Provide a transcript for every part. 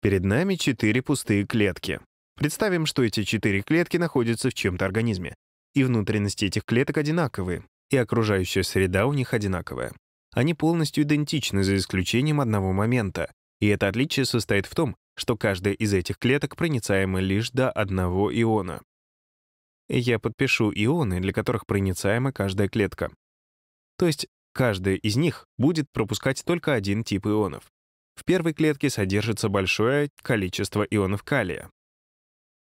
Перед нами четыре пустые клетки. Представим, что эти четыре клетки находятся в чем-то организме. И внутренности этих клеток одинаковые, и окружающая среда у них одинаковая. Они полностью идентичны за исключением одного момента. И это отличие состоит в том, что каждая из этих клеток проницаема лишь до одного иона. Я подпишу ионы, для которых проницаема каждая клетка. То есть каждая из них будет пропускать только один тип ионов. В первой клетке содержится большое количество ионов калия,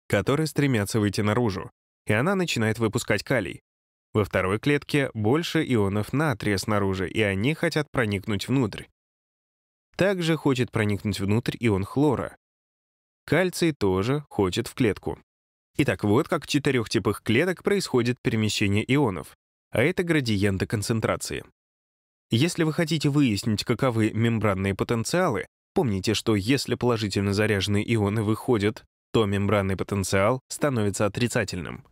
которые стремятся выйти наружу, и она начинает выпускать калий. Во второй клетке больше ионов натрия снаружи, и они хотят проникнуть внутрь. Также хочет проникнуть внутрь ион хлора. Кальций тоже хочет в клетку. Итак, вот как в четырех типах клеток происходит перемещение ионов, а это градиенты концентрации. Если вы хотите выяснить, каковы мембранные потенциалы, помните, что если положительно заряженные ионы выходят, то мембранный потенциал становится отрицательным.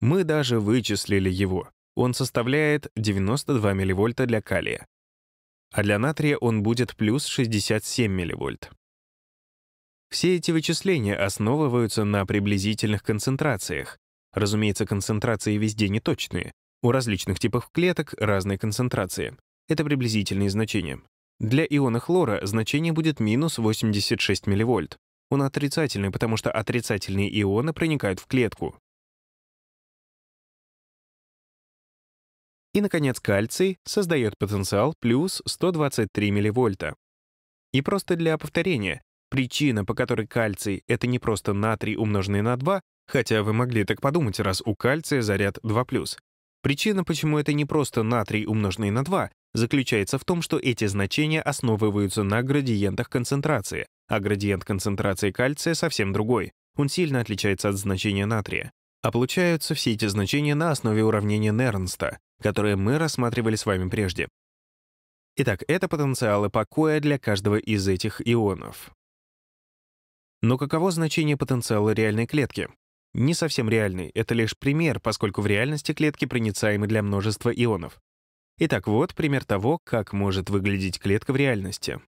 Мы даже вычислили его. Он составляет 92 мV для калия. А для натрия он будет плюс 67 мV. Все эти вычисления основываются на приблизительных концентрациях. Разумеется, концентрации везде неточные, у различных типов клеток разные концентрации. Это приблизительные значения. Для иона хлора значение будет минус 86 милливольт. Он отрицательный, потому что отрицательные ионы проникают в клетку. И, наконец, кальций создает потенциал плюс 123 милливольта. И просто для повторения, причина, по которой кальций — это не просто натрий, умноженный на 2, хотя вы могли так подумать, раз у кальция заряд 2+, Причина, почему это не просто натрий, умноженный на 2, заключается в том, что эти значения основываются на градиентах концентрации, а градиент концентрации кальция совсем другой. Он сильно отличается от значения натрия. А получаются все эти значения на основе уравнения Нернста, которое мы рассматривали с вами прежде. Итак, это потенциалы покоя для каждого из этих ионов. Но каково значение потенциала реальной клетки? не совсем реальный, это лишь пример, поскольку в реальности клетки проницаемы для множества ионов. Итак, вот пример того, как может выглядеть клетка в реальности.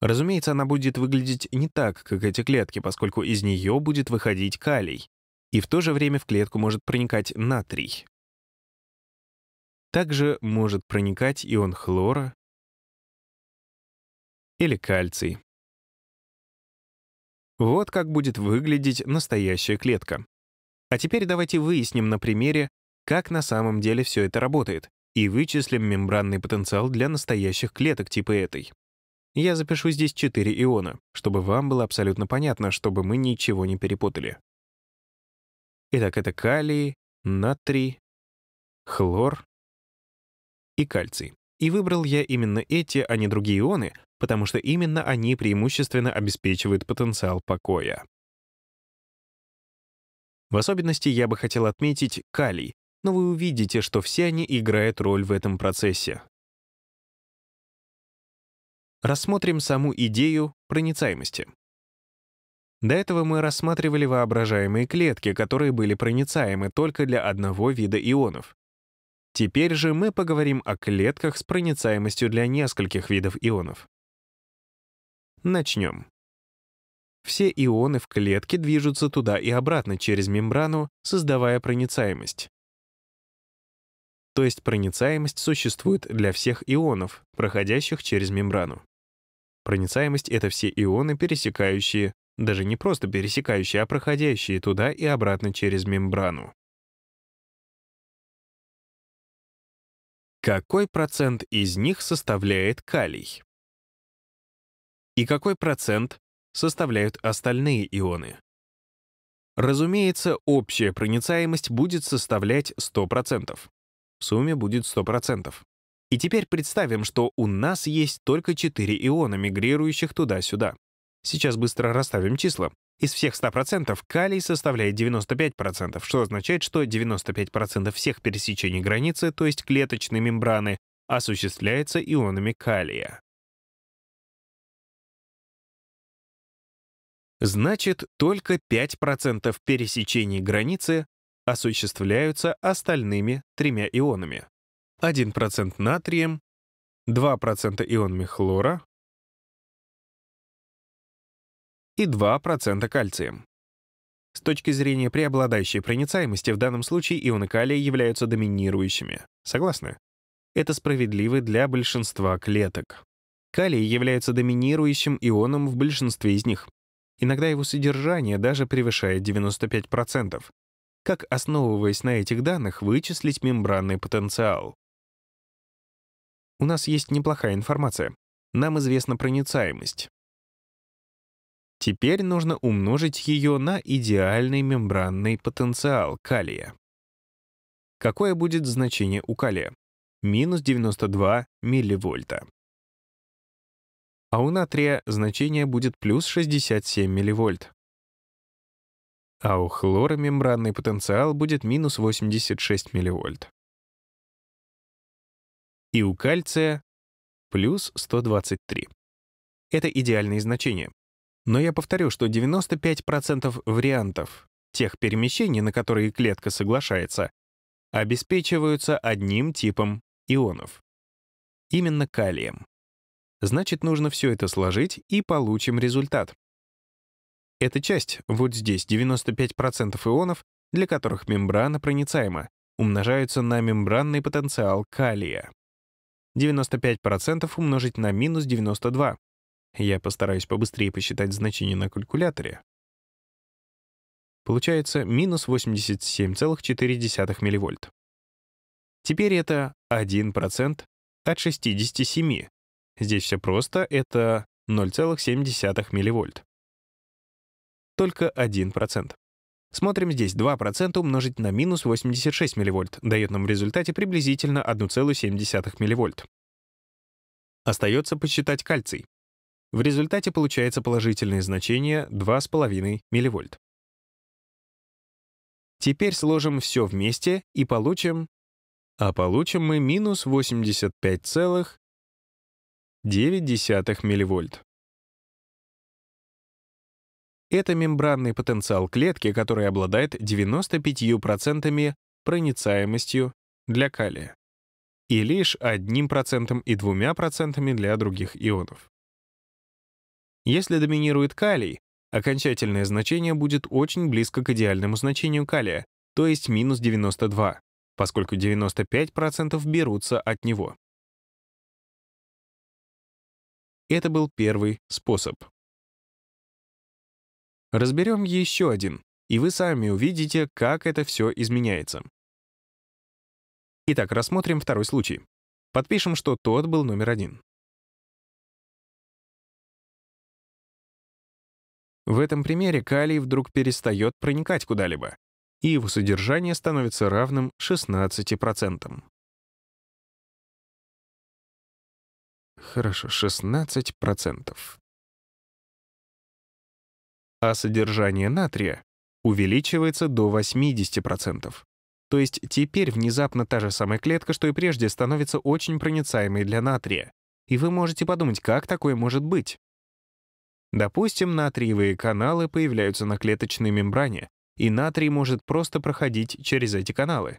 Разумеется, она будет выглядеть не так, как эти клетки, поскольку из нее будет выходить калий, и в то же время в клетку может проникать натрий. Также может проникать ион хлора или кальций. Вот как будет выглядеть настоящая клетка. А теперь давайте выясним на примере, как на самом деле все это работает, и вычислим мембранный потенциал для настоящих клеток типа этой. Я запишу здесь 4 иона, чтобы вам было абсолютно понятно, чтобы мы ничего не перепутали. Итак, это калий, натрий, хлор и кальций. И выбрал я именно эти, а не другие ионы, потому что именно они преимущественно обеспечивают потенциал покоя. В особенности я бы хотел отметить калий, но вы увидите, что все они играют роль в этом процессе. Рассмотрим саму идею проницаемости. До этого мы рассматривали воображаемые клетки, которые были проницаемы только для одного вида ионов. Теперь же мы поговорим о клетках с проницаемостью для нескольких видов ионов. Начнем. Все ионы в клетке движутся туда и обратно через мембрану, создавая проницаемость. То есть проницаемость существует для всех ионов, проходящих через мембрану. Проницаемость — это все ионы, пересекающие, даже не просто пересекающие, а проходящие туда и обратно через мембрану. Какой процент из них составляет калий? и какой процент составляют остальные ионы. Разумеется, общая проницаемость будет составлять 100%. В сумме будет 100%. И теперь представим, что у нас есть только 4 иона, мигрирующих туда-сюда. Сейчас быстро расставим числа. Из всех 100% калий составляет 95%, что означает, что 95% всех пересечений границы, то есть клеточной мембраны, осуществляется ионами калия. Значит, только 5% пересечений границы осуществляются остальными тремя ионами. 1% натрием, 2% ионами хлора и 2% кальцием. С точки зрения преобладающей проницаемости, в данном случае ионы калия являются доминирующими. Согласны? Это справедливо для большинства клеток. Калий является доминирующим ионом в большинстве из них. Иногда его содержание даже превышает 95%. Как, основываясь на этих данных, вычислить мембранный потенциал? У нас есть неплохая информация. Нам известна проницаемость. Теперь нужно умножить ее на идеальный мембранный потенциал калия. Какое будет значение у калия? Минус 92 милливольта а у натрия значение будет плюс 67 милливольт. А у хлора мембранный потенциал будет минус 86 милливольт. И у кальция плюс 123. Это идеальные значения. Но я повторю, что 95% вариантов тех перемещений, на которые клетка соглашается, обеспечиваются одним типом ионов. Именно калием. Значит, нужно все это сложить и получим результат. Эта часть, вот здесь, 95% ионов, для которых мембрана проницаема, умножаются на мембранный потенциал калия. 95% умножить на минус 92. Я постараюсь побыстрее посчитать значение на калькуляторе. Получается минус 87,4 милливольт. Теперь это 1% от 67, Здесь все просто, это 0,7 милливольт. Только 1%. Смотрим здесь, 2% умножить на минус 86 милливольт дает нам в результате приблизительно 1,7 милливольт. Остается посчитать кальций. В результате получается положительное значение 2,5 милливольт. Теперь сложим все вместе и получим... А получим мы минус 85,5 0,9 милливольт. Это мембранный потенциал клетки, который обладает 95% проницаемостью для калия и лишь 1% и 2% для других ионов. Если доминирует калий, окончательное значение будет очень близко к идеальному значению калия, то есть минус 92, поскольку 95% берутся от него. Это был первый способ. Разберем еще один, и вы сами увидите, как это все изменяется. Итак, рассмотрим второй случай. Подпишем, что тот был номер один. В этом примере калий вдруг перестает проникать куда-либо, и его содержание становится равным 16%. Хорошо, 16%. А содержание натрия увеличивается до 80%. То есть теперь внезапно та же самая клетка, что и прежде, становится очень проницаемой для натрия. И вы можете подумать, как такое может быть? Допустим, натриевые каналы появляются на клеточной мембране, и натрий может просто проходить через эти каналы.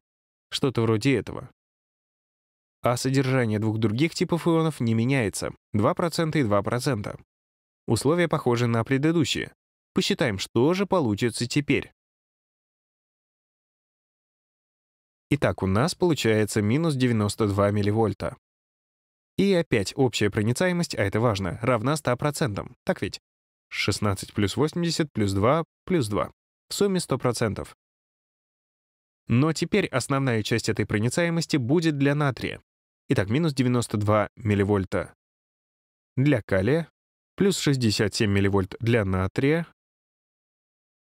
Что-то вроде этого а содержание двух других типов ионов не меняется — 2% и 2%. Условия похожи на предыдущие. Посчитаем, что же получится теперь. Итак, у нас получается минус 92 милливольта. И опять общая проницаемость, а это важно, равна 100%, так ведь? 16 плюс 80 плюс 2 плюс 2. В сумме 100%. Но теперь основная часть этой проницаемости будет для натрия. Итак, минус 92 милливольта для калия, плюс 67 милливольт для натрия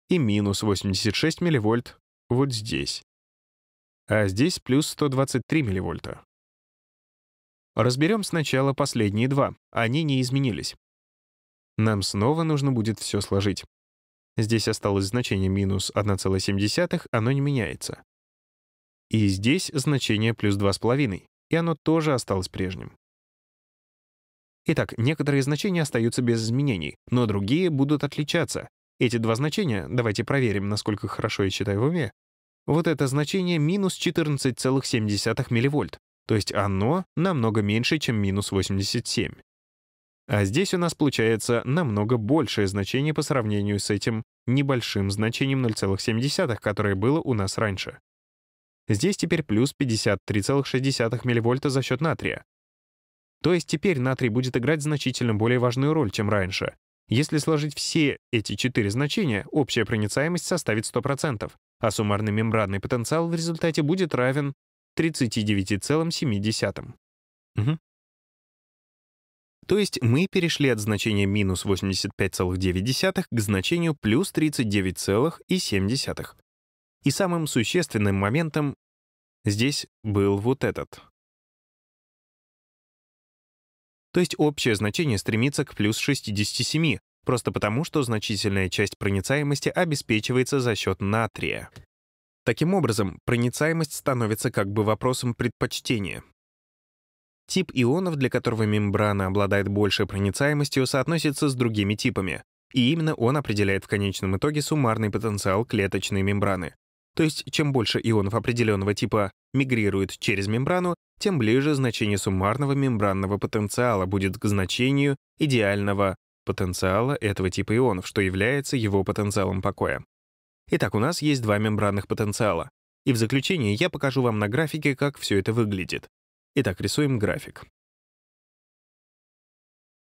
и минус 86 милливольт вот здесь. А здесь плюс 123 милливольта. Разберем сначала последние два, они не изменились. Нам снова нужно будет все сложить. Здесь осталось значение минус 1,7, оно не меняется. И здесь значение плюс 2,5 и оно тоже осталось прежним. Итак, некоторые значения остаются без изменений, но другие будут отличаться. Эти два значения, давайте проверим, насколько хорошо я считаю в уме, вот это значение минус 14,7 милливольт, то есть оно намного меньше, чем минус 87. А здесь у нас получается намного большее значение по сравнению с этим небольшим значением 0,7, которое было у нас раньше. Здесь теперь плюс 53,6 милливольта за счет натрия. То есть теперь натрий будет играть значительно более важную роль, чем раньше. Если сложить все эти четыре значения, общая проницаемость составит 100%, а суммарный мембранный потенциал в результате будет равен 39,7. Угу. То есть мы перешли от значения минус 85,9 к значению плюс 39,7. И самым существенным моментом здесь был вот этот. То есть общее значение стремится к плюс 67, просто потому что значительная часть проницаемости обеспечивается за счет натрия. Таким образом, проницаемость становится как бы вопросом предпочтения. Тип ионов, для которого мембрана обладает большей проницаемостью, соотносится с другими типами, и именно он определяет в конечном итоге суммарный потенциал клеточной мембраны. То есть чем больше ионов определенного типа мигрирует через мембрану, тем ближе значение суммарного мембранного потенциала будет к значению идеального потенциала этого типа ионов, что является его потенциалом покоя. Итак, у нас есть два мембранных потенциала. И в заключение я покажу вам на графике, как все это выглядит. Итак, рисуем график.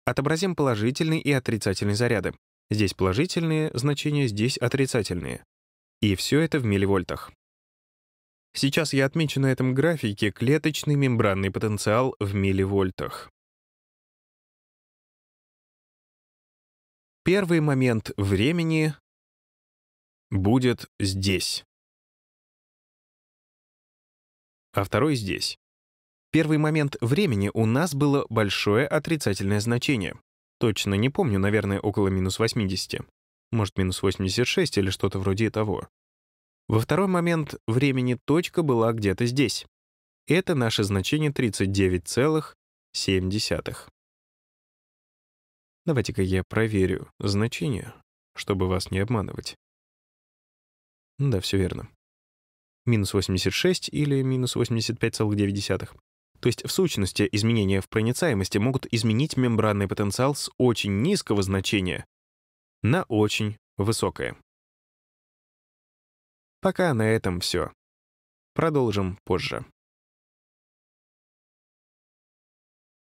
Отобразим положительный и отрицательный заряды. Здесь положительные значения, здесь отрицательные. И все это в милливольтах. Сейчас я отмечу на этом графике клеточный мембранный потенциал в милливольтах. Первый момент времени будет здесь. А второй здесь. Первый момент времени у нас было большое отрицательное значение. Точно не помню, наверное, около минус 80 может, минус 86 или что-то вроде того. Во второй момент времени точка была где-то здесь. Это наше значение 39,7. Давайте-ка я проверю значение, чтобы вас не обманывать. Да, все верно. Минус 86 или минус 85,9. То есть, в сущности, изменения в проницаемости могут изменить мембранный потенциал с очень низкого значения на очень высокое. Пока на этом все. Продолжим позже.